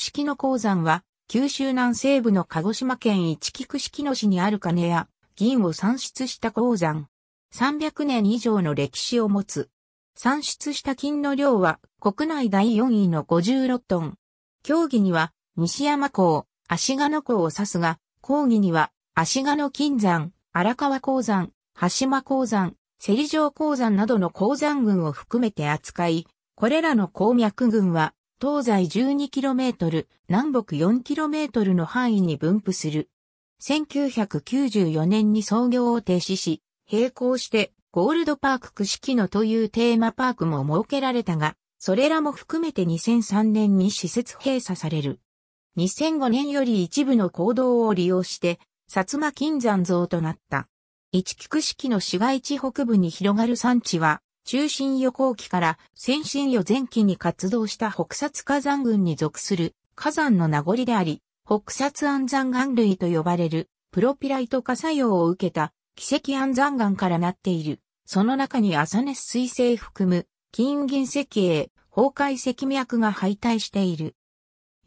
式の鉱山は、九州南西部の鹿児島県一菊式の市にある金や銀を産出した鉱山。300年以上の歴史を持つ。産出した金の量は国内第4位の56トン。競技には西山港、足賀野港を指すが、講義には足賀野金山、荒川鉱山、羽島鉱山、芹城鉱山などの鉱山群を含めて扱い、これらの鉱脈群は東西 12km、南北 4km の範囲に分布する。1994年に創業を停止し、並行してゴールドパーク串木野というテーマパークも設けられたが、それらも含めて2003年に施設閉鎖される。2005年より一部の行動を利用して、薩摩金山像となった。一木串木の市街地北部に広がる山地は、中心予行期から先進予前期に活動した北薩火山群に属する火山の名残であり、北薩安山岩類と呼ばれるプロピライト化作用を受けた奇跡安山岩からなっている。その中に朝熱水星含む金銀石英、崩壊石脈が敗退している。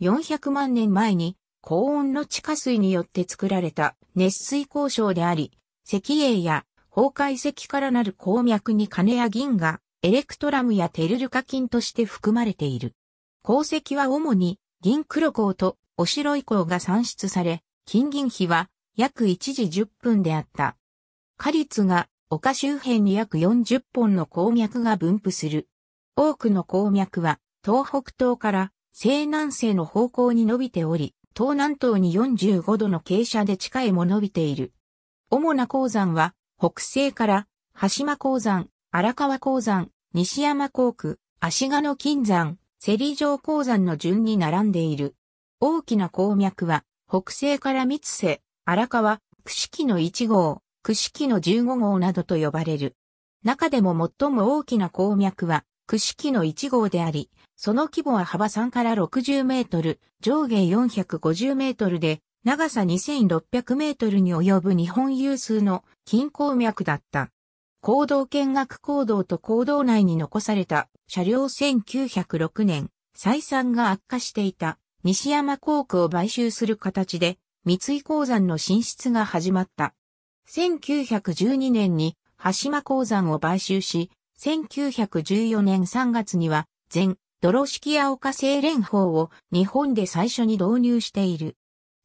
400万年前に高温の地下水によって作られた熱水鉱床であり、石英や崩壊石からなる鉱脈に金や銀が、エレクトラムやテルルカ金として含まれている。鉱石は主に銀黒鉱とお白い鉱が産出され、金銀比は約1時10分であった。カ率が丘周辺に約40本の鉱脈が分布する。多くの鉱脈は東北東から西南西の方向に伸びており、東南東に45度の傾斜で地下へも伸びている。主な鉱山は北西から、羽島鉱山、荒川鉱山、西山鉱区、足賀の金山、セリ城鉱山の順に並んでいる。大きな鉱脈は、北西から三瀬、荒川、串木の1号、串木の15号などと呼ばれる。中でも最も大きな鉱脈は、串木の1号であり、その規模は幅3から60メートル、上下450メートルで、長さ2600メートルに及ぶ日本有数の金鉱脈だった。行動見学行動と行動内に残された車両1906年、採算が悪化していた西山工区を買収する形で三井鉱山の進出が始まった。1912年に羽島鉱山を買収し、1914年3月には全泥式青岡製連邦を日本で最初に導入している。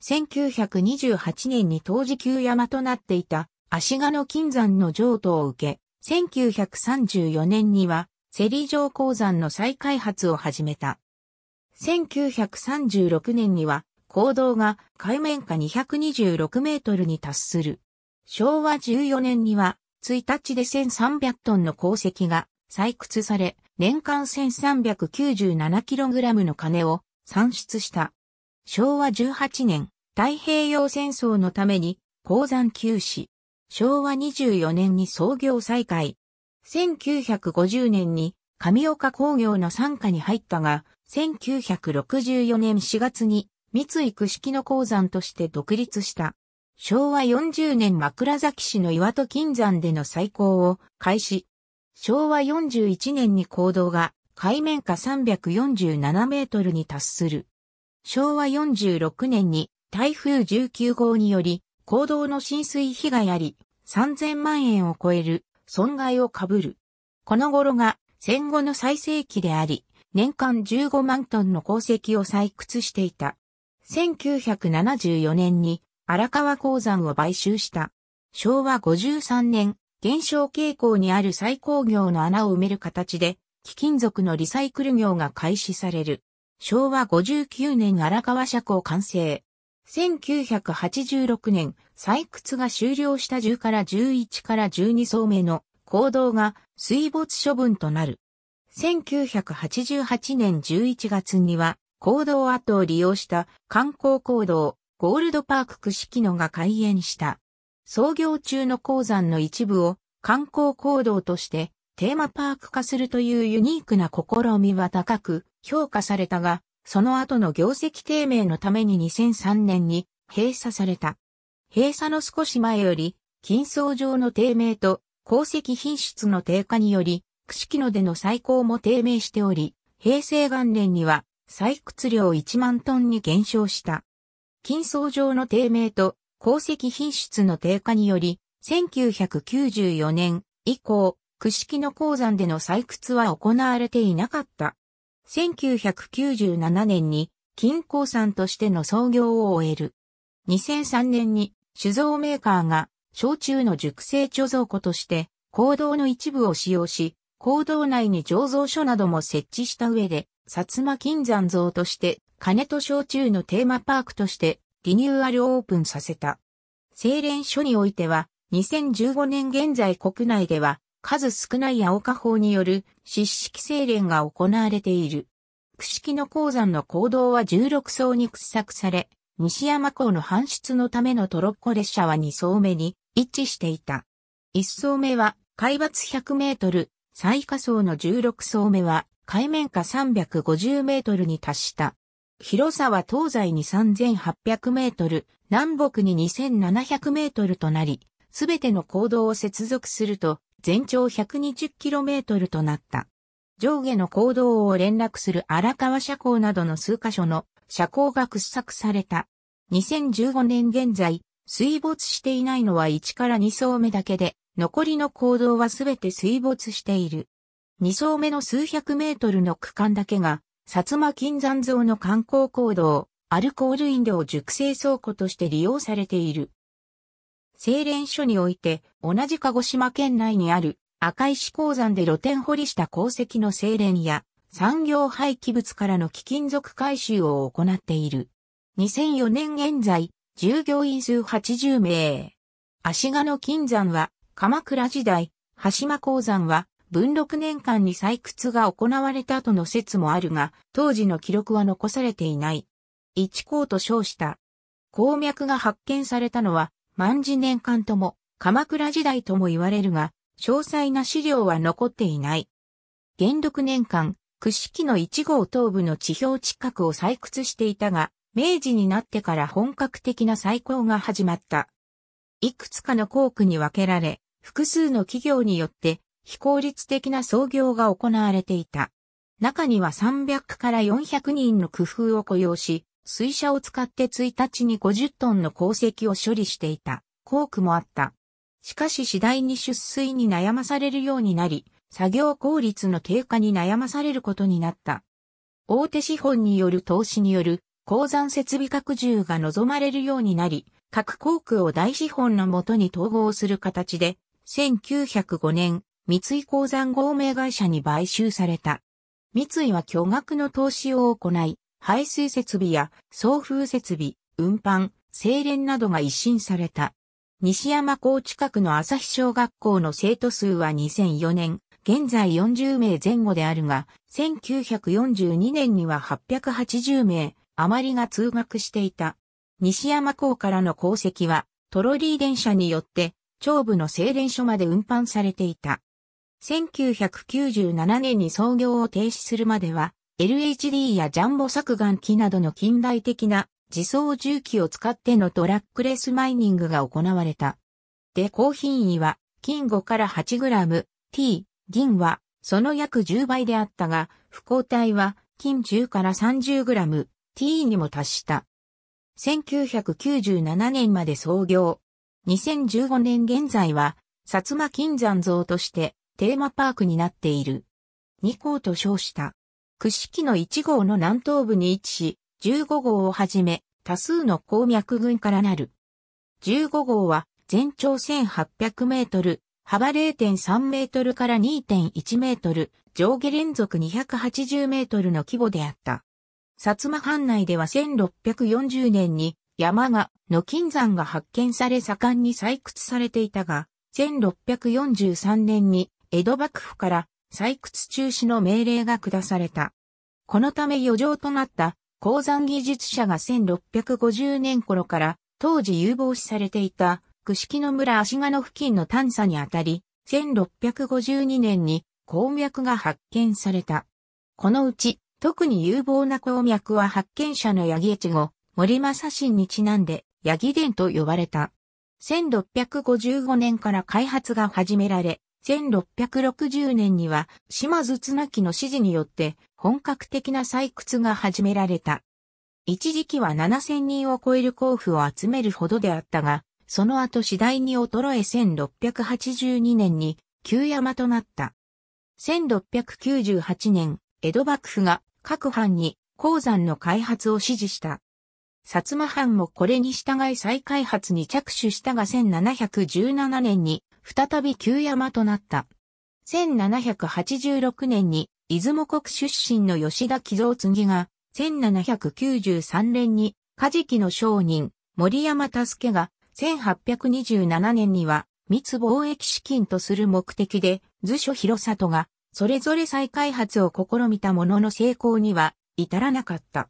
1928年に当時旧山となっていた足賀の金山の譲渡を受け、1934年にはセリ城鉱山の再開発を始めた。1936年には、坑道が海面下226メートルに達する。昭和14年には、1日で1300トンの鉱石が採掘され、年間1 3 9 7ラムの金を産出した。昭和18年、太平洋戦争のために鉱山休止。昭和24年に創業再開。1950年に上岡工業の参加に入ったが、1964年4月に三井区式の鉱山として独立した。昭和40年枕崎市の岩戸金山での再興を開始。昭和41年に行動が海面下347メートルに達する。昭和46年に台風19号により、行動の浸水被害あり、3000万円を超える損害を被る。この頃が戦後の最盛期であり、年間15万トンの鉱石を採掘していた。1974年に荒川鉱山を買収した。昭和53年、減少傾向にある最高業の穴を埋める形で、貴金属のリサイクル業が開始される。昭和59年荒川社庫完成。1986年、採掘が終了した10から11から12層目の坑道が水没処分となる。1988年11月には、坑道跡を利用した観光坑道、ゴールドパーク串木野が開園した。創業中の鉱山の一部を観光坑道としてテーマパーク化するというユニークな試みは高く評価されたが、その後の業績低迷のために2003年に閉鎖された。閉鎖の少し前より、金層上の低迷と鉱石品質の低下により、串木野での採鉱も低迷しており、平成元年には採掘量1万トンに減少した。金層上の低迷と鉱石品質の低下により、1994年以降、串木野鉱山での採掘は行われていなかった。1997年に金鉱山としての創業を終える。2003年に酒造メーカーが焼酎の熟成貯蔵庫として坑道の一部を使用し、坑道内に醸造所なども設置した上で、薩摩金山像として金と焼酎のテーマパークとしてリニューアルオープンさせた。精錬所においては、2015年現在国内では数少ない青果法による湿式精錬が行われている。串式の鉱山の坑道は16層に掘削され、西山港の搬出のためのトロッコ列車は2層目に位置していた。1層目は海抜100メートル、最下層の16層目は海面下350メートルに達した。広さは東西に3800メートル、南北に2700メートルとなり、すべての坑道を接続すると全長 120km となった。上下の坑道を連絡する荒川車庫などの数箇所の車高が掘削された。2015年現在、水没していないのは1から2層目だけで、残りの坑道はすべて水没している。2層目の数百メートルの区間だけが、薩摩金山像の観光坑道、アルコール飲料熟成倉庫として利用されている。精錬所において、同じ鹿児島県内にある赤石鉱山で露天掘りした鉱石の精錬や産業廃棄物からの貴金属回収を行っている。2004年現在、従業員数80名。足賀の金山は、鎌倉時代、羽島鉱山は、文禄年間に採掘が行われたとの説もあるが、当時の記録は残されていない。一鉱と称した。鉱脈が発見されたのは、万事年間とも、鎌倉時代とも言われるが、詳細な資料は残っていない。元禄年間、串木の1号東部の地表近くを採掘していたが、明治になってから本格的な採掘が始まった。いくつかの工区に分けられ、複数の企業によって非効率的な操業が行われていた。中には300から400人の工夫を雇用し、水車を使って1日に50トンの鉱石を処理していた、工区もあった。しかし次第に出水に悩まされるようになり、作業効率の低下に悩まされることになった。大手資本による投資による鉱山設備拡充が望まれるようになり、各航空を大資本のもとに統合する形で、1905年、三井鉱山合名会社に買収された。三井は巨額の投資を行い、排水設備や送風設備、運搬、精錬などが一新された。西山港近くの朝日小学校の生徒数は2004年、現在40名前後であるが、1942年には880名余りが通学していた。西山港からの功績は、トロリー電車によって、長部の精錬所まで運搬されていた。1997年に創業を停止するまでは、LHD やジャンボ削岩機などの近代的な自走重機を使ってのトラックレスマイニングが行われた。で、高品位は金5から8グラム、T、銀はその約10倍であったが、不交体は金10から30グラム、T にも達した。1997年まで創業。2015年現在は、薩摩金山像としてテーマパークになっている。二校と称した。串木の1号の南東部に位置し、15号をはじめ、多数の鉱脈群からなる。15号は、全長1800メートル、幅0.3メートルから2.1メートル、上下連続280メートルの規模であった。薩摩藩内では1640年に山が、の金山が発見され盛んに採掘されていたが、1643年に江戸幕府から採掘中止の命令が下された。このため余剰となった鉱山技術者が1650年頃から当時有望視されていた串木野村足賀の付近の探査にあたり、1652年に鉱脈が発見された。このうち特に有望な鉱脈は発見者の八木越後、森正信にちなんで八木伝と呼ばれた。1655年から開発が始められ、1660年には島津綱木の指示によって本格的な採掘が始められた。一時期は7000人を超える甲府を集めるほどであったが、その後次第に衰え1682年に旧山となった。1698年、江戸幕府が各藩に鉱山の開発を指示した。薩摩藩もこれに従い再開発に着手したが1717年に再び旧山となった。1786年に出雲国出身の吉田喜蔵次が、1793年に、カジキの商人、森山助が、1827年には、密貿易資金とする目的で、図書広里が、それぞれ再開発を試みたものの成功には、至らなかった。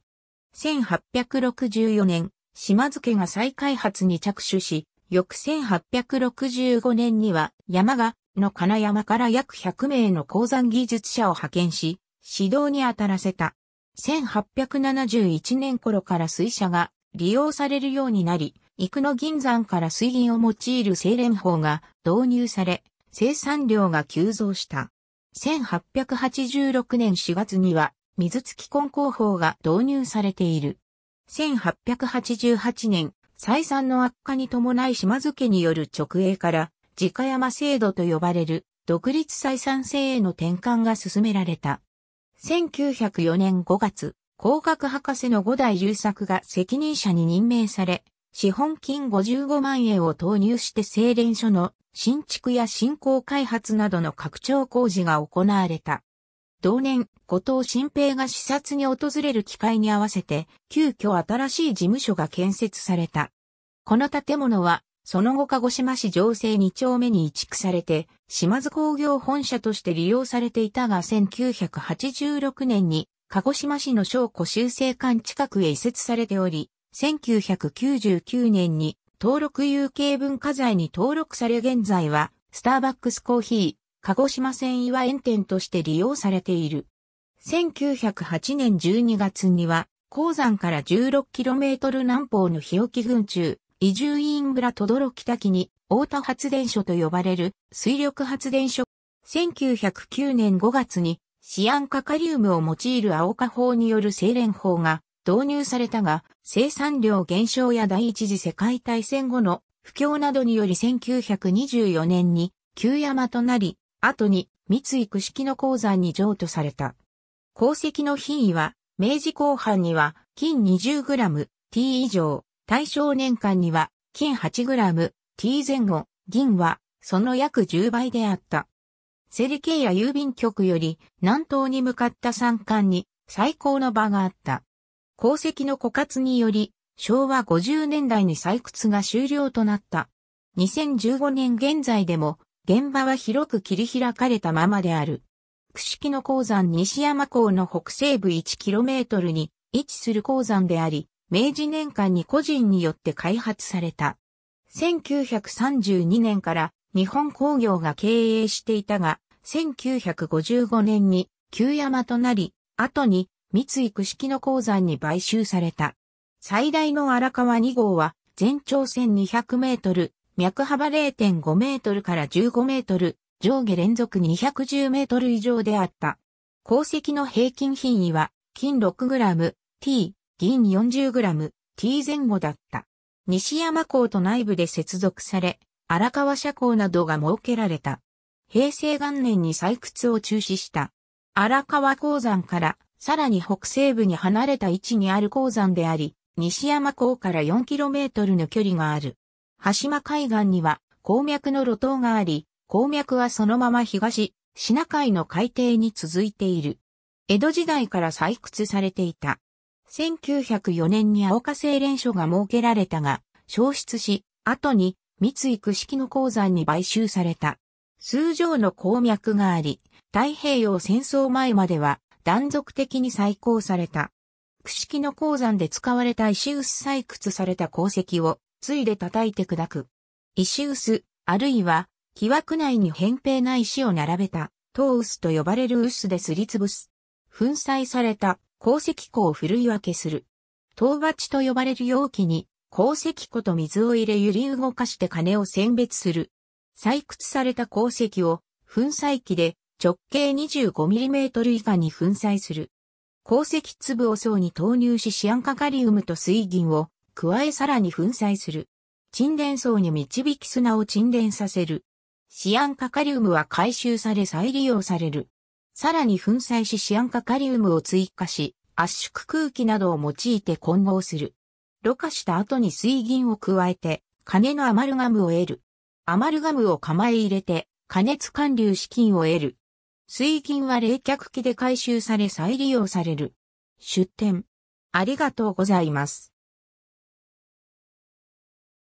1864年、島津家が再開発に着手し、翌1865年には山賀の金山から約100名の鉱山技術者を派遣し、指導に当たらせた。1871年頃から水車が利用されるようになり、幾野銀山から水銀を用いる精錬法が導入され、生産量が急増した。1886年4月には水付き根工法が導入されている。1888年、採算の悪化に伴い島津家による直営から、自家山制度と呼ばれる、独立採算制への転換が進められた。1904年5月、工学博士の五代優作が責任者に任命され、資本金55万円を投入して精錬所の新築や新興開発などの拡張工事が行われた。同年、後藤新平が視察に訪れる機会に合わせて、急遽新しい事務所が建設された。この建物は、その後鹿児島市情勢2丁目に移築されて、島津工業本社として利用されていたが1986年に、鹿児島市の小古修正館近くへ移設されており、1999年に登録有形文化財に登録され現在は、スターバックスコーヒー、鹿児島線岩沿店として利用されている。1908年12月には、鉱山から 16km 南方の日置群中、伊住院村轟滝に、大田発電所と呼ばれる水力発電所。1909年5月に、シアンカカリウムを用いる青化法による精錬法が導入されたが、生産量減少や第一次世界大戦後の不況などにより1924年に旧山となり、後に三井九式の鉱山に譲渡された。鉱石の品位は、明治後半には金 20g、T 以上、大正年間には金 8g、T 前後、銀はその約10倍であった。セリケイや郵便局より南東に向かった山間に最高の場があった。鉱石の枯渇により、昭和50年代に採掘が終了となった。2015年現在でも現場は広く切り開かれたままである。串木野鉱山西山港の北西部 1km に位置する鉱山であり、明治年間に個人によって開発された。1932年から日本工業が経営していたが、1955年に旧山となり、後に三井串木野鉱山に買収された。最大の荒川2号は全長1200メートル、脈幅0.5メートルから15メートル、上下連続210メートル以上であった。鉱石の平均品位は、金6ム、T、銀4 0ム、T 前後だった。西山港と内部で接続され、荒川社港などが設けられた。平成元年に採掘を中止した。荒川鉱山からさらに北西部に離れた位置にある鉱山であり、西山港から4トルの距離がある。羽島海岸には鉱脈の路頭があり、鉱脈はそのまま東、シナ海の海底に続いている。江戸時代から採掘されていた。1904年に青化製連所が設けられたが、消失し、後に三井串式の鉱山に買収された。数常の鉱脈があり、太平洋戦争前までは断続的に再興された。串式の鉱山で使われた石臼採掘された鉱石をついで叩いて砕く。石臼、あるいは、木枠内に扁平な石を並べた、糖臼と呼ばれる臼ですりつぶす。粉砕された鉱石粉をふるい分けする。糖鉢と呼ばれる容器に、鉱石粉と水を入れ揺り動かして金を選別する。採掘された鉱石を粉砕機で直径 25mm 以下に粉砕する。鉱石粒を層に投入しシアンカカリウムと水銀を加えさらに粉砕する。沈殿層に導き砂を沈殿させる。シアン化カリウムは回収され再利用される。さらに粉砕しシアン化カリウムを追加し、圧縮空気などを用いて混合する。ろ過した後に水銀を加えて、金のアマルガムを得る。アマルガムを釜へ入れて、加熱管流資金を得る。水銀は冷却器で回収され再利用される。出店。ありがとうございます。